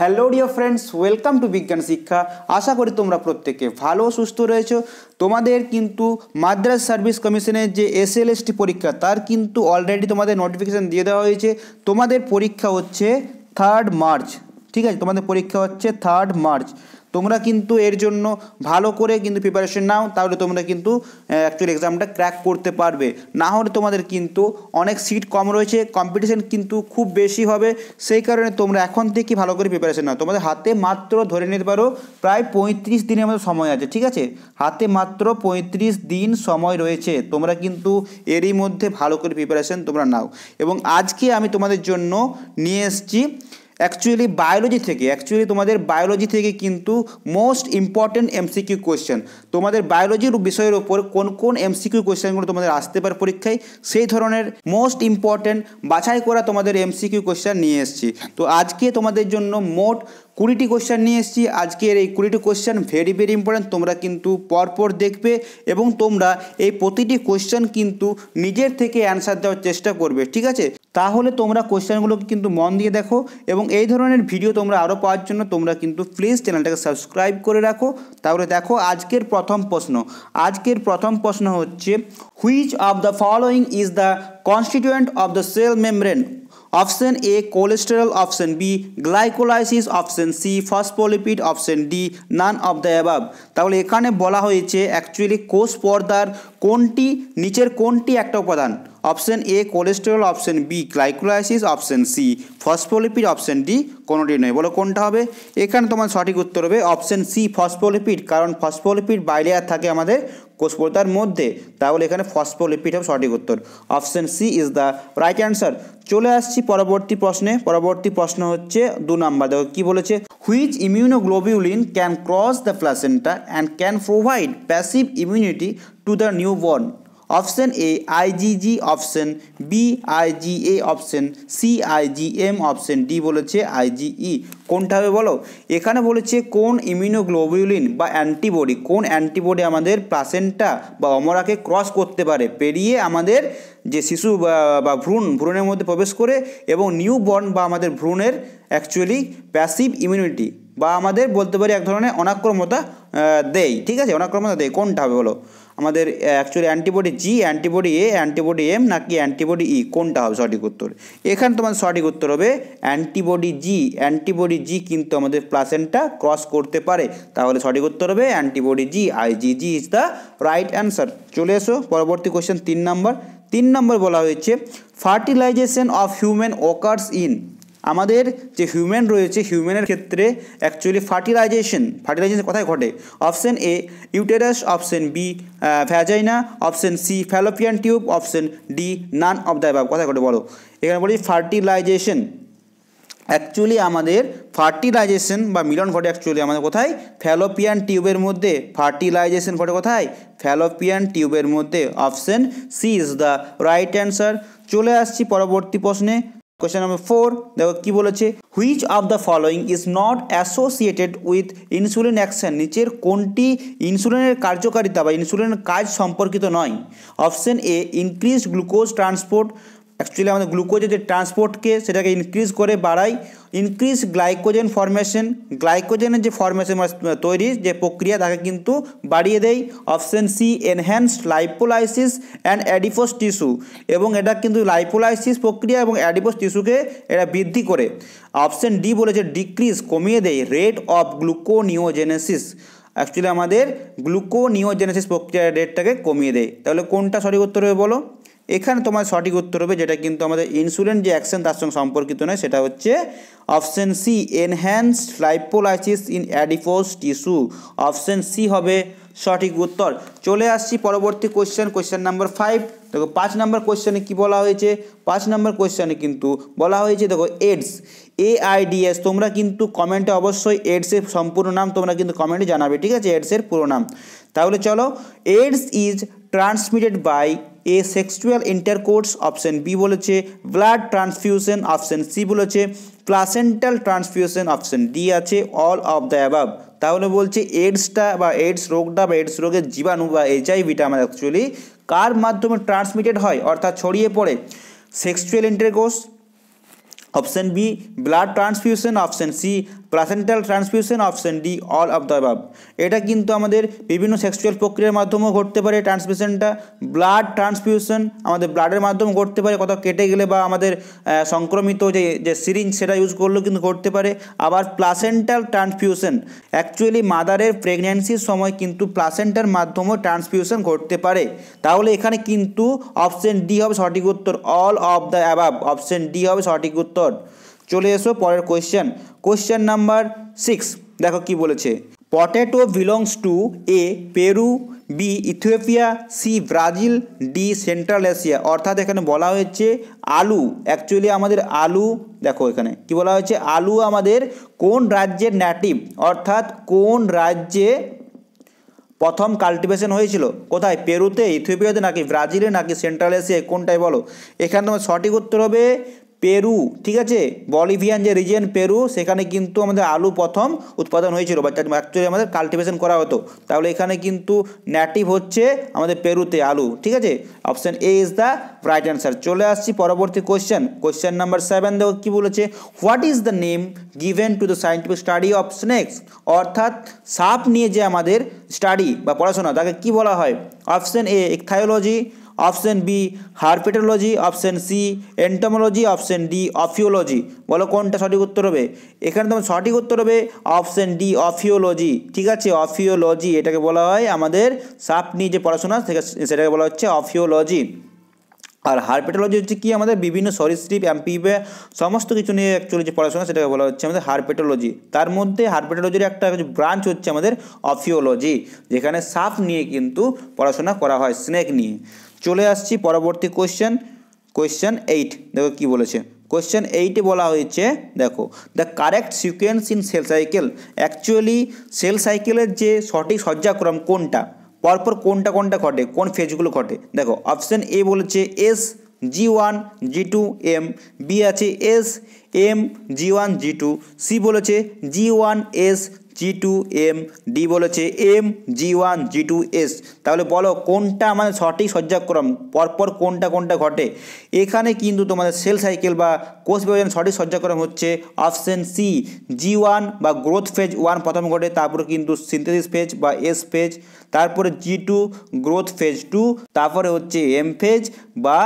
Hello ডিও friends welcome to বিজ্ঞান শিক্ষা আশা করি তোমরা প্রত্যেকে ভালো সুস্থ রয়েছো তোমাদের কিন্তু মাদ্রাস সার্ভিস কমিশনের যে এসএলএসটি পরীক্ষা তার কিন্তু অলরেডি তোমাদের নোটিফিকেশান দিয়ে দেওয়া হয়েছে তোমাদের পরীক্ষা হচ্ছে থার্ড মার্চ ঠিক আছে তোমাদের পরীক্ষা হচ্ছে থার্ড মার্চ তোমরা কিন্তু এর জন্য ভালো করে কিন্তু প্রিপারেশন নাও তাহলে তোমরা কিন্তু অ্যাকচুয়ালি এক্সামটা ক্র্যাক করতে পারবে না হলে তোমাদের কিন্তু অনেক সিট কম রয়েছে কম্পিটিশন কিন্তু খুব বেশি হবে সেই কারণে তোমরা এখন থেকে ভালো করে প্রিপারেশন নাও তোমাদের হাতে মাত্র ধরে নিতে পারো প্রায় পঁয়ত্রিশ দিনের মতো সময় আছে ঠিক আছে হাতে মাত্র পঁয়ত্রিশ দিন সময় রয়েছে তোমরা কিন্তু এরই মধ্যে ভালো করে প্রিপারেশন তোমরা নাও এবং আজকে আমি তোমাদের জন্য নিয়ে এসছি অ্যাকচুয়ালি বায়োলজি থেকে অ্যাকচুয়ালি তোমাদের বায়োলজি থেকে কিন্তু মোস্ট ইম্পর্ট্যান্ট এমসিকিউ কোয়েশ্চেন তোমাদের বায়োলজির বিষয়ের ওপর কোন কোন এমসিকিউ কোয়েশ্চেনগুলো তোমাদের আসতে পারে পরীক্ষায় সেই ধরনের মোস্ট ইম্পর্টেন্ট বাছাই করা তোমাদের এমসিকিউ কোয়েশ্চেন নিয়ে এসেছি তো আজকে তোমাদের জন্য মোট কুড়িটি কোশ্চেন নিয়ে এসেছি আজকের এই কুড়িটি কোশ্চেন ভেরি ভেরি ইম্পর্ট্যান্ট তোমরা কিন্তু পরপর দেখবে এবং তোমরা এই প্রতিটি কোশ্চেন কিন্তু নিজের থেকে অ্যান্সার দেওয়ার চেষ্টা করবে ঠিক আছে তাহলে তোমরা কোশ্চেনগুলোকে কিন্তু মন দিয়ে দেখো এবং এই ধরনের ভিডিও তোমরা আরও পাওয়ার জন্য তোমরা কিন্তু প্লিজ চ্যানেলটাকে সাবস্ক্রাইব করে রাখো তাহলে দেখো আজকের প্রথম প্রশ্ন আজকের প্রথম প্রশ্ন হচ্ছে which of the following is the constituent of the cell membrane option A cholesterol option B glycolysis option C phospholipid option D none of the above তাহলে এখানে বলা হয়েছে অ্যাকচুয়ালি কোষ পর্দার কোনটি নিচের কোনটি একটা উপাদান option A cholesterol option B glycolysis option C phospholipid option D কোনোটি নয় বলো কোনটা হবে এখানে তোমার সঠিক উত্তর হবে অপশন সি ফসফোলিপিড কারণ ফসফোলিপিড বাইলেয়ার থাকে আমাদের কোষপর্দার মধ্যে তাহলে এখানে ফসফোলিপিড হবে সঠিক উত্তর option C is the right answer চলে আসছি পরবর্তী প্রশ্নে পরবর্তী প্রশ্ন হচ্ছে দু নাম্বার দেখো কী বলেছে which immunoglobulin can cross the placenta and can provide passive immunity to the newborn option A IgG option B IgA option C IgM option D বলেছে আইজিই e। কোনটা হবে বলো এখানে বলেছে কোন ইমিউনোগ্লোবিউলিন বা অ্যান্টিবডি কোন অ্যান্টিবডি আমাদের প্লাসেন্টা বা অমরাকে ক্রস করতে পারে পেরিয়ে আমাদের যে শিশু বা ভ্রূণ ভ্রূণের মধ্যে প্রবেশ করে এবং নিউ বর্ন বা আমাদের ভ্রূণের অ্যাকচুয়ালি প্যাসিভ ইমিউনিটি বা আমাদের বলতে পারি এক ধরনের অনাক্রমতা দেয় ঠিক আছে অনাক্রমতা দেয় কোনটা হবে বলো আমাদের actually antibody G antibody A antibody M নাকি অ্যান্টিবডি ই e? কোনটা হবে সঠিক উত্তর এখানে তোমার সঠিক উত্তর হবে অ্যান্টিবডি জি অ্যান্টিবডি জি কিন্তু আমাদের প্লাসেন্টটা ক্রস করতে পারে তাহলে সঠিক উত্তর হবে antibody G G is the right answer চলে এসো পরবর্তী কোয়েশ্চেন তিন নম্বর তিন নম্বর বলা হয়েছে fertilisation of human occurs in আমাদের যে হিউম্যান রয়েছে হিউম্যানের ক্ষেত্রে অ্যাকচুয়ালি ফার্টিলাইজেশন ফার্টিলাইজেশন কোথায় ঘটে option A uterus option B vagina option C fallopian tube option D none of the above কোথায় ঘটে বলো এখানে বলি ফার্টিলাইজেশন অ্যাকচুয়ালি আমাদের ফার্টিলাইজেশন বা মিলন ঘটে অ্যাকচুয়ালি আমাদের কোথায় ফ্যালোপিয়ান টিউবের মধ্যে ফার্টিলাইজেশন ঘটে কোথায় ফ্যালোপিয়ান টিউবের মধ্যে option C is the right answer চলে আসছি পরবর্তী প্রশ্নে কোয়েশ্চেন নম্বর ফোর দেখো কি বলেছে which of the following is not associated with insulin action নিচের কোনটি ইনসুলিনের কার্যকারিতা বা ইনসুলিনের কাজ সম্পর্কিত নয় option A increase glucose transport actually আমাদের গ্লুকোজের যে ট্রান্সপোর্টকে সেটাকে ইনক্রিজ করে বাড়ায় ইনক্রিজ গ্লাইকোজেন ফরমেশন গ্লাইকোজেনের যে ফরমেশন তৈরি যে প্রক্রিয়া তাকে কিন্তু বাড়িয়ে দেয় option C enhanced lipolysis and adipose tissue এবং এটা কিন্তু লাইপোলাইসিস প্রক্রিয়া এবং অ্যাডিপোস টিস্যুকে এটা বৃদ্ধি করে অপশন ডি বলেছে ডিক্রিজ কমিয়ে দেয় রেট অফ গ্লুকোনিওজেনেসিস অ্যাকচুয়ালি আমাদের গ্লুকোনিওজেনেসিস প্রক্রিয়ার রেটটাকে কমিয়ে দেয় তাহলে কোনটা সঠিক উত্তর হবে বলো এখানে তোমার সঠিক উত্তর হবে যেটা কিন্তু আমাদের ইনসুলিন যে অ্যাকশন তার সঙ্গে সম্পর্কিত নয় সেটা হচ্ছে option C enhanced lipolysis in adipose tissue option C হবে সঠিক উত্তর চলে আসছি পরবর্তী কোয়েশ্চেন কোয়েশ্চেন নাম্বার ফাইভ দেখো পাঁচ নাম্বার কোয়েশ্চেনে কি বলা হয়েছে পাঁচ নাম্বার কোয়েশ্চেনে কিন্তু বলা হয়েছে দেখো এডস এআইডিএস তোমরা কিন্তু কমেন্টে অবশ্যই এডসের সম্পূর্ণ নাম তোমরা কিন্তু কমেন্টে জানাবে ঠিক আছে এডসের পুরো নাম তাহলে চলো AIDS is transmitted by A sexual intercourse option B বলেছে ব্লাড ট্রান্সফিউশন অপশন সি বলেছে প্লাসেন্টাল ট্রান্সফিউশন অপশন ডি আছে অল অফ দ্য অ্যাবাব তাহলে বলছে এইডসটা বা এইডস রোগটা বা এইডস রোগের জীবাণু বা এইচআইভিটা আমার অ্যাকচুয়ালি কার মাধ্যমে ট্রান্সমিটেড হয় অর্থাৎ ছড়িয়ে পড়ে sexual intercourse option B blood transfusion option C placental transfusion option D all of the above এটা কিন্তু আমাদের বিভিন্ন সেক্সুয়াল প্রক্রিয়ার মাধ্যমেও ঘটতে পারে ট্রান্সফিউশনটা ব্লাড ট্রান্সফিউশন আমাদের ব্লাডের মাধ্যমে ঘটতে পারে কোথাও কেটে গেলে বা আমাদের সংক্রমিত যে যে সিরিঞ্জ সেটা ইউজ করলেও কিন্তু ঘটতে পারে আবার প্লাসেন্টাল ট্রান্সফিউশন অ্যাকচুয়ালি মাদারের প্রেগন্যান্সির সময় কিন্তু প্লাসেন্টার মাধ্যমেও ট্রান্সফিউশন ঘটতে পারে তাহলে এখানে কিন্তু অপশন ডি হবে সঠিক উত্তর all of the above option D হবে সঠিক উত্তর চলে এসো পরের কোয়েশ্চেন কোয়েশ্চেন নাম্বার সিক্স দেখো কি বলেছে potato belongs to A Peru B Ethiopia C Brazil D central Asia অর্থাৎ এখানে বলা হয়েছে আলু অ্যাকচুয়ালি আমাদের আলু দেখো এখানে কি বলা হয়েছে আলু আমাদের কোন রাজ্যের ন্যাটিভ অর্থাৎ কোন রাজ্যে প্রথম কাল্টিভেশন হয়েছিল কোথায় পেরুতে ইথিওপিয়াতে নাকি ব্রাজিলে নাকি সেন্ট্রাল এশিয়ায় কোনটায় বলো এখানে তোমার সঠিক উত্তর হবে পেরু ঠিক আছে বলিভিয়ান যে রিজিয়ন পেরু সেখানে কিন্তু আমাদের আলু প্রথম উৎপাদন হয়েছিল বা অ্যাকচুয়ালি আমাদের কাল্টিভেশন করা হতো তাহলে এখানে কিন্তু ন্যাটিভ হচ্ছে আমাদের পেরুতে আলু ঠিক আছে option A is the right answer চলে আসছি পরবর্তী কোয়েশ্চেন কোয়েশ্চেন নাম্বার সেভেন দেখো কী বলেছে what is the name given to the scientific study of snakes অর্থাৎ সাপ নিয়ে যে আমাদের স্টাডি বা পড়াশোনা তাকে কী বলা হয় option A ichthyology option B herpetology option C entomology option D ophiology বলো কোনটা সঠিক উত্তর হবে এখানে তোমার সঠিক উত্তর হবে অপশন ডি অফিওলজি ঠিক আছে অফিওলজি এটাকে বলা হয় আমাদের সাপ নিয়ে যে পড়াশোনা সেটাকে বলা হচ্ছে অফিওলজি আর হারপেটোলজি হচ্ছে কি আমাদের বিভিন্ন সরীসৃপ অ্যাম্পিবে সমস্ত কিছু নিয়ে অ্যাকচুয়ালি যে পড়াশোনা সেটাকে বলা হচ্ছে আমাদের হারপেটোলজি তার মধ্যে হারপেটোলজির একটা ব্রাঞ্চ হচ্ছে আমাদের অফিওলজি যেখানে সাপ নিয়ে কিন্তু পড়াশোনা করা হয় স্নেক নিয়ে চলে আসছি পরবর্তী কোয়েশ্চেন কোয়েশ্চেন এইট দেখো কি বলেছে কোয়েশ্চেন এইটে বলা হয়েছে দেখো the correct sequence in cell cycle actually cell সাইকেলের যে সঠিক সজ্জাক্রম কোনটা পরপর কোনটা কোনটা ঘটে কোন ফেজগুলো ঘটে দেখো অপশান এ বলেছে S G one G two M B আছে S M G one G two C বলেছে G one S G two M D বলেছে M G one G two S তাহলে বলো কোনটা আমাদের সঠিক সজ্জাক্রম পরপর কোনটা কোনটা ঘটে এখানে কিন্তু তোমাদের সেল সাইকেল বা কোষ বিভাজন সঠিক সজ্জাক্রম হচ্ছে অপশন সি জি ওয়ান বা গ্রোথ ফেজ ওয়ান প্রথম ঘটে তারপর কিন্তু সিনথেসিস ফেজ বা এস ফেজ তারপরে G two growth phase two তারপরে হচ্ছে এম ফেজ বা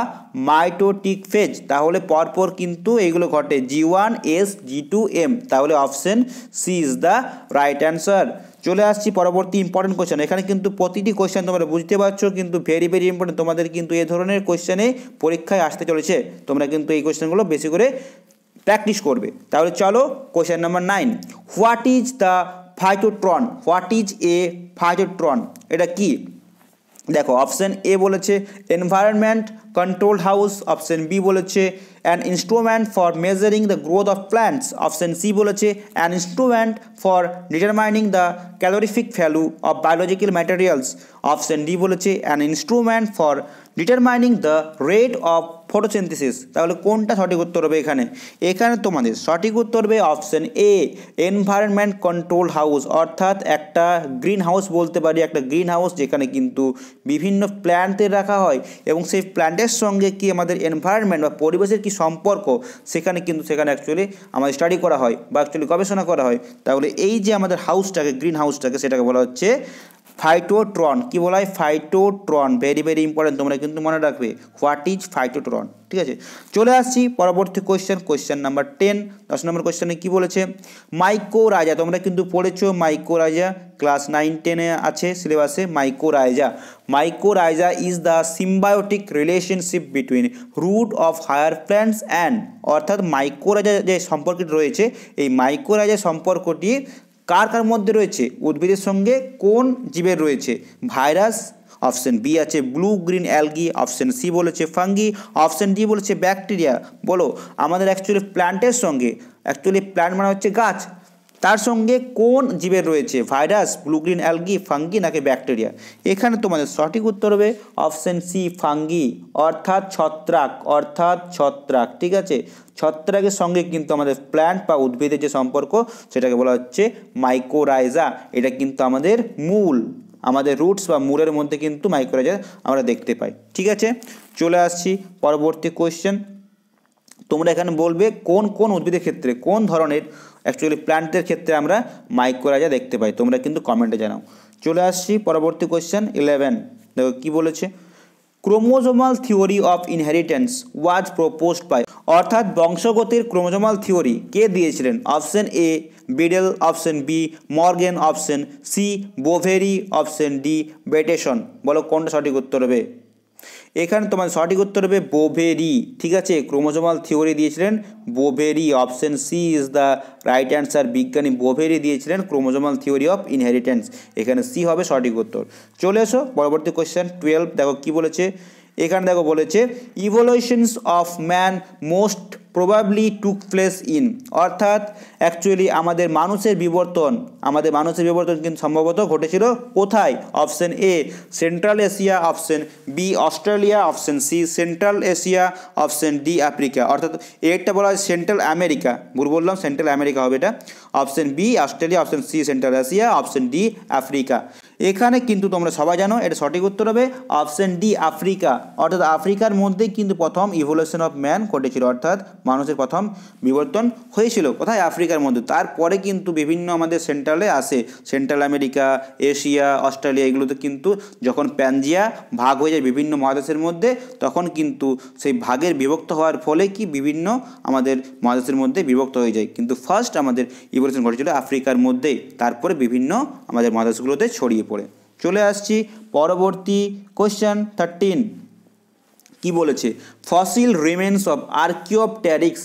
মাইটোটিক ফেজ তাহলে পরপর কিন্তু এগুলো ঘটে G one S G two M তাহলে option C is the right answer চলে আসছি পরবর্তী ইম্পর্টেন্ট কোয়েশ্চেন এখানে কিন্তু প্রতিটি কোয়েশ্চেন তোমরা বুঝতে পারছো কিন্তু ভেরি ভেরি ইম্পর্টেন্ট তোমাদের কিন্তু এ ধরনের কোয়েশ্চেনে পরীক্ষায় আসতে চলেছে তোমরা কিন্তু এই কোয়েশ্চেনগুলো বেশি করে প্র্যাকটিস করবে তাহলে চলো question number nine what is the phytotron what is a phytotron এটা কি দেখো অপশন এ বলেছে environment control house option B বলেছে an instrument for measuring the growth of plants option C বলেছে an instrument for determining the calorific value of biological materials option D বলেছে an instrument for determining the rate of photosynthesis তাহলে কোনটা সঠিক উত্তর হবে এখানে এখানে তোমাদের সঠিক উত্তর হবে option A environment control house অর্থাৎ একটা গ্রিন হাউস বলতে পারি একটা গ্রিন হাউস যেখানে কিন্তু বিভিন্ন প্ল্যান্টের রাখা হয় এবং সেই প্ল্যান্টের সঙ্গে কি আমাদের এনভায়রনমেন্ট বা পরিবেশের কি সম্পর্ক সেখানে কিন্তু সেখানে অ্যাকচুয়ালি আমাদের স্টাডি করা হয় বা অ্যাকচুয়ালি গবেষণা করা হয় তাহলে এই যে আমাদের হাউসটাকে গ্রিন হাউসটাকে সেটাকে বলা হচ্ছে ফাইটোট্রন কী বলা হয় ফাইটোট্রন ভেরি ভেরি ইম্পর্টেন্ট তোমরা কিন্তু মনে রাখবে হোয়াট ইজ ফাইটোট্রন ঠিক আছে চলে আসছি পরবর্তী কোয়েশ্চেন কোয়েশ্চেন নাম্বার টেন দশ নম্বর কোয়েশ্চেনে কী বলেছে মাইকো রাজা তোমরা কিন্তু পড়েছো মাইকো রাজা ক্লাস নাইন টেনে আছে সিলেবাসে mycorrhiza mycorrhiza is the symbiotic relationship between root of higher plants and অর্থাৎ মাইকো রাজা যে সম্পর্কটি রয়েছে এই মাইকো রাজা সম্পর্কটি কার কার মধ্যে রয়েছে উদ্ভিদের সঙ্গে কোন জীবের রয়েছে ভাইরাস অপশন বি আছে blue green algae option C বলেছে ফাঙ্গি অপশন ডি বলেছে ব্যাকটেরিয়া বলো আমাদের অ্যাকচুয়ালি প্ল্যান্টের সঙ্গে অ্যাকচুয়ালি প্ল্যান্ট মানে হচ্ছে গাছ তার সঙ্গে কোন জীবের রয়েছে ভাইরাস ব্লুগ্রিন অ্যালগি ফাঙ্গি নাকি ব্যাকটেরিয়া এখানে তোমাদের সঠিক উত্তর হবে অপশান সি ফাঙ্গি অর্থাৎ ছত্রাক অর্থাৎ ছত্রাক ঠিক আছে ছত্রাকের সঙ্গে কিন্তু আমাদের প্ল্যান্ট বা উদ্ভিদের যে সম্পর্ক সেটাকে বলা হচ্ছে মাইকোরাইজা এটা কিন্তু আমাদের মূল আমাদের রুটস বা মূলের মধ্যে কিন্তু মাইকোরাইজা আমরা দেখতে পাই ঠিক আছে চলে আসছি পরবর্তী কোয়েশ্চেন তোমরা এখানে বলবে কোন কোন উদ্ভিদের ক্ষেত্রে কোন ধরনের অ্যাকচুয়ালি প্ল্যান্টের ক্ষেত্রে আমরা মাইক্রোরাজা দেখতে পাই তোমরা কিন্তু কমেন্টে জানাও চলে আসছি পরবর্তী কোয়েশ্চেন ইলেভেন দেখো কী বলেছে chromosomal theory of inheritance was proposed by অর্থাৎ বংশগতির ক্রোমোজোমাল থিওরি কে দিয়েছিলেন option A Beadle option B Morgan option C Boveri option D Bateson বলো কোনটা সঠিক উত্তর হবে এখানে তোমার সঠিক উত্তর হবে বোভেরি ঠিক আছে ক্রোমোজোমাল থিওরি দিয়েছিলেন Boveri option C is the right answer বিজ্ঞানী বোভেরি দিয়েছিলেন ক্রোমোজোমাল থিওরি অফ ইনহেরিটেন্স এখানে সি হবে সঠিক উত্তর চলে এসো পরবর্তী কোয়েশ্চেন টুয়েলভ দেখো কি বলেছে এখানে দেখো বলেছে evolutions of man most probably took place in অর্থাৎ অ্যাকচুয়ালি আমাদের মানুষের বিবর্তন আমাদের মানুষের বিবর্তন কিন্তু সম্ভবত ঘটেছিল কোথায় option A central Asia option B Australia option C central Asia option D Africa অর্থাৎ এটা বলা হয় সেন্ট্রাল আমেরিকা ভুল বললাম সেন্ট্রাল আমেরিকা হবে এটা option B Australia option C central Asia option D Africa এখানে কিন্তু তোমরা সবাই জানো এটা সঠিক উত্তর হবে অপশন ডি আফ্রিকা অর্থাৎ আফ্রিকার মধ্যেই কিন্তু প্রথম ইভোলিউশন অফ ম্যান ঘটেছিল অর্থাৎ মানুষের প্রথম বিবর্তন হয়েছিল কোথায় আফ্রিকার মধ্যে তারপরে কিন্তু বিভিন্ন আমাদের সেন্ট্রালে আসে সেন্ট্রাল আমেরিকা এশিয়া অস্ট্রেলিয়া এগুলোতে কিন্তু যখন প্যানজিয়া ভাগ হয়ে যায় বিভিন্ন মহাদেশের মধ্যে তখন কিন্তু সেই ভাগের বিভক্ত হওয়ার ফলে কি বিভিন্ন আমাদের মহাদেশের মধ্যে বিভক্ত হয়ে যায় কিন্তু ফার্স্ট আমাদের ইভোলিউশন ঘটেছিল আফ্রিকার মধ্যে তারপরে বিভিন্ন আমাদের মহাদেশগুলোতে ছড়িয়ে পড়ে চলে আসছি পরবর্তী কোয়েশ্চেন থার্টিন কি বলেছে fossil remains of archaeopteryx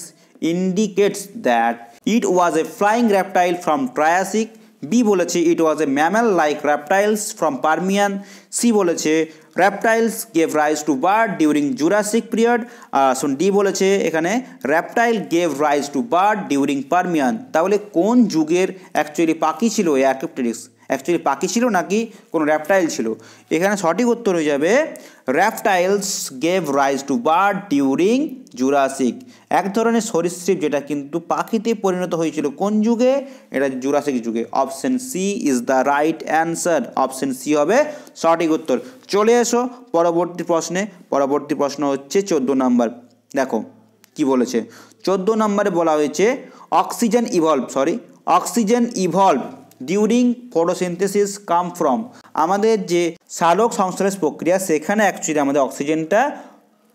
indicates that it was a flying reptile from Triassic B বলেছে it was a mammal like reptiles from Permian C বলেছে reptiles gave rise to bird during Jurassic period শুন D বলেছে এখানে reptile gave rise to bird during Permian তাহলে কোন যুগের actually পাখি ছিল এই অ্যাকচুয়ালি পাখি ছিল নাকি কোনো র্যাপটাইল ছিল এখানে সঠিক উত্তর হয়ে যাবে reptiles gave rise to bird during Jurassic এক ধরনের সরীসৃপ যেটা কিন্তু পাখিতে পরিণত হয়েছিল কোন যুগে এটা জুরাসিক যুগে option C is the right answer option C হবে সঠিক উত্তর চলে এসো পরবর্তী প্রশ্নে পরবর্তী প্রশ্ন হচ্ছে চোদ্দ নাম্বার দেখো কি বলেছে চোদ্দ নম্বরে বলা হয়েছে oxygen evolve sorry oxygen evolve during photosynthesis come from আমাদের যে সালোক সংশ্লেষ প্রক্রিয়া সেখানে অ্যাকচুয়ালি আমাদের অক্সিজেনটা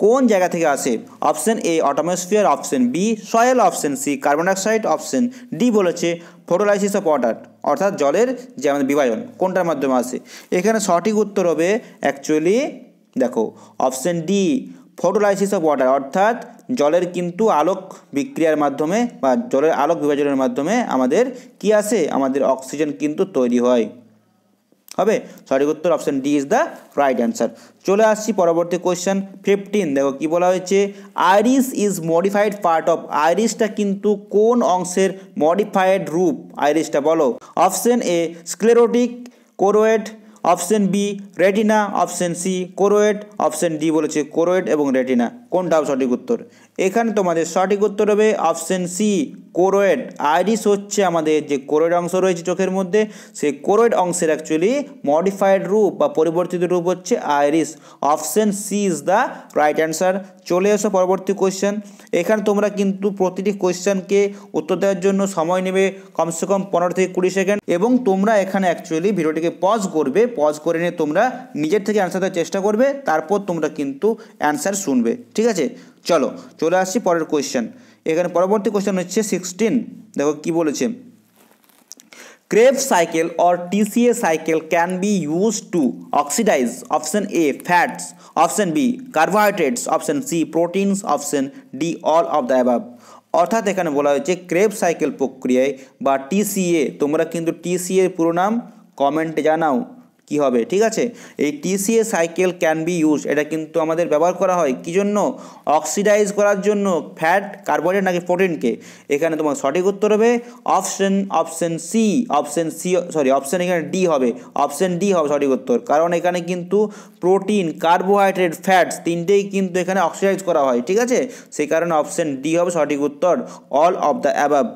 কোন জায়গা থেকে আসে option A atmosphere option B soil option C carbon dioxide option D বলেছে ফটোলাইসিস অফ ওয়াটার অর্থাৎ জলের যে আমাদের বিভাজন কোনটার মাধ্যমে আসে এখানে সঠিক উত্তর হবে অ্যাকচুয়ালি দেখো option D photolysis of water অর্থাৎ জলের কিন্তু আলোক বিক্রিয়ার মাধ্যমে বা জলের আলোক বিভাজনের মাধ্যমে আমাদের কি আসে আমাদের অক্সিজেন কিন্তু তৈরি হয় হবে সঠিক উত্তর option D is the right answer চলে আসছি পরবর্তী কোয়েশ্চেন ফিফটিন দেখো কি বলা হয়েছে iris is modified part of আইরিসটা কিন্তু কোন অংশের মডিফাইড রূপ আইরিসটা বলো option A sclerotic choroid option B retina option C choroid option D বলেছে কোরোয়েট এবং রেটিনা কোনটাও সঠিক উত্তর এখানে তোমাদের সঠিক উত্তর হবে অপশন সি কোরোয়েড আইরিস হচ্ছে আমাদের যে কোরোয়েড অংশ রয়েছে চোখের মধ্যে সেই কোরোয়েড অংশের অ্যাকচুয়ালি মডিফাইড রূপ বা পরিবর্তিত রূপ হচ্ছে iris option C is the right answer চলে এসো পরবর্তী কোয়েশ্চেন এখানে তোমরা কিন্তু প্রতিটি কোয়েশ্চেনকে উত্তর দেওয়ার জন্য সময় নেবে কমসে কম পনেরো থেকে কুড়ি সেকেন্ড এবং তোমরা এখানে অ্যাকচুয়ালি ভিডিওটিকে পজ করবে পজ করে নিয়ে তোমরা নিজের থেকে অ্যান্সার দেওয়ার চেষ্টা করবে তারপর তোমরা কিন্তু অ্যান্সার শুনবে ঠিক আছে চলো চলে আসছি পরের কোয়েশ্চেন এখানে পরবর্তী কোয়েশ্চেন হচ্ছে সিক্সটিন দেখো কি বলেছে Krebs cycle or TCA cycle can be used to oxidize option A fats, option B carbohydrates, option C proteins, option D all of the above. অর্থাৎ এখানে বলা হয়েছে ক্রেব সাইকেল প্রক্রিয়ায় বা টিসিএ তোমরা কিন্তু টিসিএ পুরো নাম কমেন্টে জানাও কি হবে ঠিক আছে এই TCA cycle can be use এটা কিন্তু আমাদের ব্যবহার করা হয় কি জন্য অক্সিডাইজ করার জন্য ফ্যাট কার্বোহাইড্রেট নাকি প্রোটিনকে এখানে তোমার সঠিক উত্তর হবে option option C option C sorry option এখানে ডি হবে অপশন ডি হবে সঠিক উত্তর কারণ এখানে কিন্তু প্রোটিন কার্বোহাইড্রেট ফ্যাটস তিনটেই কিন্তু এখানে অক্সিডাইজ করা হয় ঠিক আছে সেই কারণে অপশন ডি হবে সঠিক উত্তর অল অফ দ্য অ্যাবাব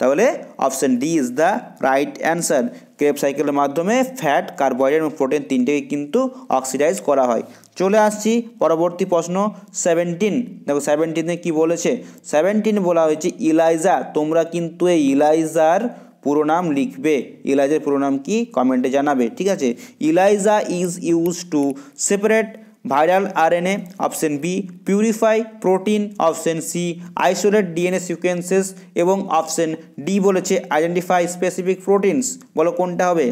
তাহলে option D is the right answer Krebs সাইকেলের মাধ্যমে ফ্যাট কার্বোহাইড্রেট এবং প্রোটিন তিনটেকে কিন্তু অক্সিডাইজ করা হয় চলে আসছি পরবর্তী প্রশ্ন সেভেন্টিন দেখো সেভেন্টিনে কি বলেছে সেভেন্টিন বলা হয়েছে ইলাইজা তোমরা কিন্তু এই ইলাইজার পুরো নাম লিখবে ইলাইজার পুরো নাম কি কমেন্টে জানাবে ঠিক আছে ELISA is use to separate viral RNA option B purify protein option C isolate DNA sequences এবং অপশন ডি বলেছে আইডেন্টিফাই স্পেসিফিক প্রোটিনস বলো কোনটা হবে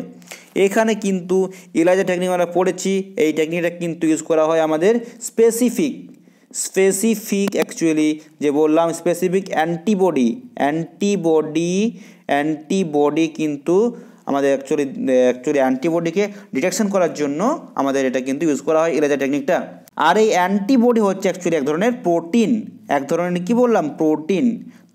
এখানে কিন্তু ইলাজা টেকনিক আমরা পড়েছি এই টেকনিকটা কিন্তু ইউজ করা হয় আমাদের স্পেসিফিক স্পেসিফিক অ্যাকচুয়ালি যে বললাম স্পেসিফিক অ্যান্টিবডি অ্যান্টিবডি অ্যান্টিবডি কিন্তু আমাদের অ্যাকচুয়ালি অ্যাকচুয়ালি অ্যান্টিবডিকে ডিটেকশন করার জন্য আমাদের এটা কিন্তু ইউজ করা হয় এলাজা টেকনিকটা আর এই অ্যান্টিবডি হচ্ছে অ্যাকচুয়ালি এক ধরনের প্রোটিন এক ধরনের কি বললাম প্রোটিন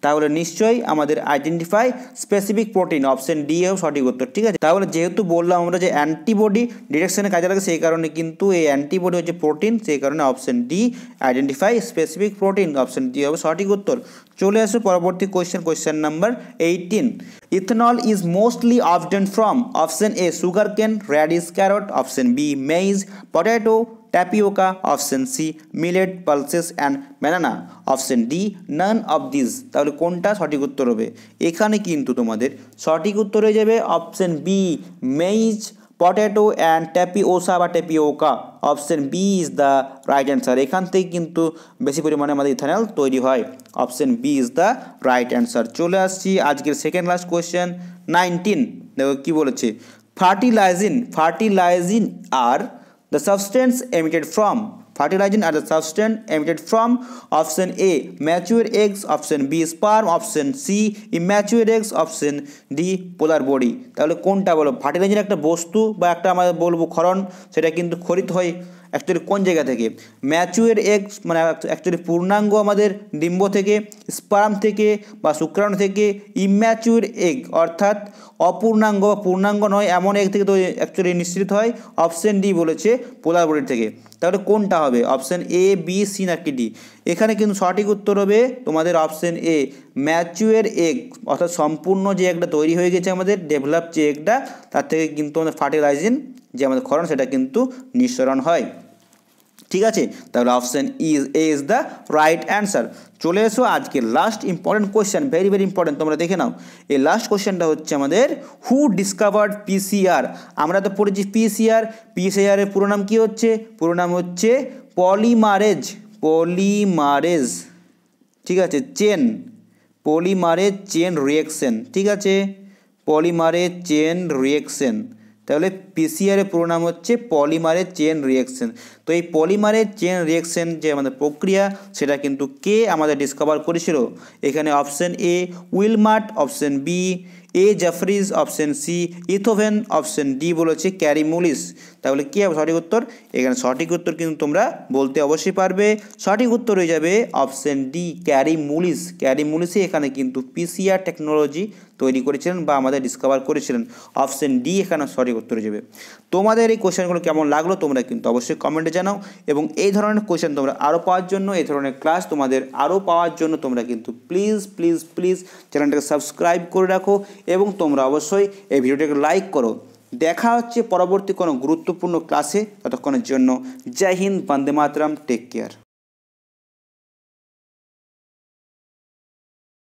তাহলে নিশ্চয়ই আমাদের identify specific protein option D এও সঠিক উত্তর ঠিক আছে তাহলে যেহেতু বললাম আমরা যে অ্যান্টিবডি ডিরেকশনে কাজে লাগে সেই কারণে কিন্তু এই অ্যান্টিবডি হচ্ছে প্রোটিন সেই কারণে option D identify specific protein option D হবে সঠিক উত্তর চলে আসো পরবর্তী question question number eighteen ethanol is mostly obtain from option A sugar cane is carrot option B maize potato tapioca, option C millet pulses and banana option D none of this তাহলে কোনটা সঠিক উত্তর হবে এখানে কিন্তু তোমাদের সঠিক উত্তর হয়ে যাবে option B maize potato and tapioca বা tapioca option B is the right answer এখান থেকে কিন্তু বেশি পরিমাণে আমাদের ইথানল তৈরি হয় option B is the right answer চলে আসছি আজকের সেকেন্ড লাস্ট কোয়েশ্চেন নাইনটিন দেখো কী বলেছে ফার্টিলাইজিন ফার্টিলাইজিন আর The substance emitted from fertilizing are the substance emitted from option A mature eggs option B sperm option C immature eggs option D polar body তাহলে কোনটা বলো fertiliser একটা বস্তু বা একটা আমাদের বলবো ক্ষরণ সেটা কিন্তু খরিত হয় অ্যাকচুয়ালি কোন জায়গা থেকে ম্যাচুয়ের এক মানে অ্যাকচুয়ালি পূর্ণাঙ্গ আমাদের ডিম্ব থেকে স্পার্ম থেকে বা শুক্রাণু থেকে ইম্যাচুয়ের এগ অর্থাৎ অপূর্ণাঙ্গ বা পূর্ণাঙ্গ নয় এমন এগ থেকে তো অ্যাকচুয়ালি নিশ্চিত হয় অপশন ডি বলেছে পোলার বডির থেকে তাহলে কোনটা হবে অপশান এ বি সি নাকি ডি এখানে কিন্তু সঠিক উত্তর হবে তোমাদের অপশান এ ম্যাচুয়ের এগ অর্থাৎ সম্পূর্ণ যে একটা তৈরি হয়ে গেছে আমাদের ডেভেলপ যে একটা তার থেকে কিন্তু আমাদের ফার্টিলাইজিন যে আমাদের ক্ষরণ সেটা কিন্তু নিঃসরণ হয় ঠিক আছে তাহলে option is A is the right answer চলে এসো আজকে last important question very very important তোমরা দেখে নাও এই লাস্ট কোয়েশ্চেনটা হচ্ছে আমাদের হু ডিসকভার্ড পিসিআর আমরা তো পড়েছি পিসিআর পিসিআরের পুরো নাম কী হচ্ছে পুরো নাম হচ্ছে পলিমারেজ পলিমারেজ ঠিক আছে চেন পলিমারেজ চেন রিয়েকশন ঠিক আছে পলিমারেজ চেন রিয়েকশন তাহলে পিসিআর এর পুরো নাম হচ্ছে পলিমারের চেন রিয়েকশন তো এই পলিমারের চেন রিয়েকশন যে আমাদের প্রক্রিয়া সেটা কিন্তু কে আমাদের ডিসকভার করেছিল এখানে option A Wilmut option B A Jeffreys option C Einthoven option D বলেছে ক্যারিমুলিস তাহলে কী হবে সঠিক উত্তর এখানে সঠিক উত্তর কিন্তু তোমরা বলতে অবশ্যই পারবে সঠিক উত্তর হয়ে যাবে option D Kary Mullis Kary মুলিসই এখানে কিন্তু পিসিআর টেকনোলজি তৈরি করেছিলেন বা আমাদের ডিসকভার করেছিলেন অপশন ডি এখানে সঠিক উত্তর হয়ে যাবে তোমাদের এই কোয়েশনগুলো কেমন লাগলো তোমরা কিন্তু অবশ্যই কমেন্টে জানাও এবং এই ধরনের কোয়েশন তোমরা আরও পাওয়ার জন্য এই ধরনের ক্লাস তোমাদের আরও পাওয়ার জন্য তোমরা কিন্তু প্লিজ প্লিজ প্লিজ চ্যানেলটাকে সাবস্ক্রাইব করে রাখো এবং তোমরা অবশ্যই এই ভিডিওটাকে লাইক করো দেখা হচ্ছে পরবর্তী কোনো গুরুত্বপূর্ণ ক্লাসে ততক্ষণের জন্য জয় হিন্দ বন্দে মাতরম টেক কেয়ার